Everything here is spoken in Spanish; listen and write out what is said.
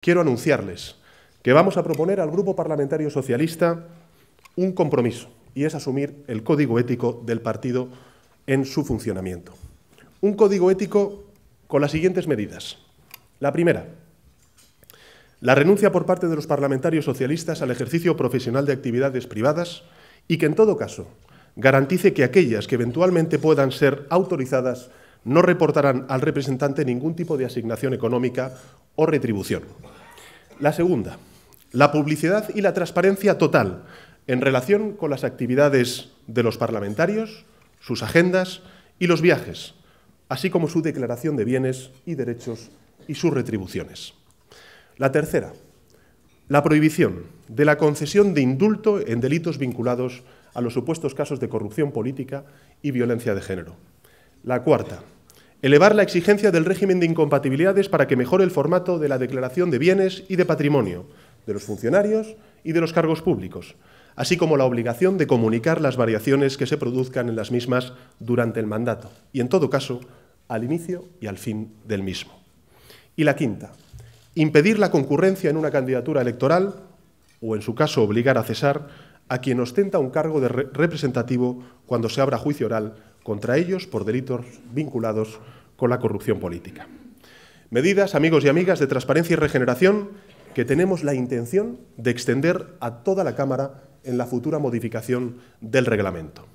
quiero anunciarles que vamos a proponer al Grupo Parlamentario Socialista un compromiso, y es asumir el código ético del partido en su funcionamiento. Un código ético con las siguientes medidas. La primera, la renuncia por parte de los parlamentarios socialistas al ejercicio profesional de actividades privadas y que, en todo caso, garantice que aquellas que eventualmente puedan ser autorizadas no reportarán al representante ningún tipo de asignación económica o retribución. La segunda, la publicidad y la transparencia total en relación con las actividades de los parlamentarios, sus agendas y los viajes, así como su declaración de bienes y derechos y sus retribuciones. La tercera, la prohibición de la concesión de indulto en delitos vinculados a los supuestos casos de corrupción política y violencia de género. La cuarta, Elevar la exigencia del régimen de incompatibilidades para que mejore el formato de la declaración de bienes y de patrimonio de los funcionarios y de los cargos públicos, así como la obligación de comunicar las variaciones que se produzcan en las mismas durante el mandato y, en todo caso, al inicio y al fin del mismo. Y la quinta, impedir la concurrencia en una candidatura electoral o, en su caso, obligar a cesar a quien ostenta un cargo de representativo cuando se abra juicio oral contra ellos por delitos vinculados con la corrupción política. Medidas, amigos y amigas, de transparencia y regeneración que tenemos la intención de extender a toda la Cámara en la futura modificación del reglamento.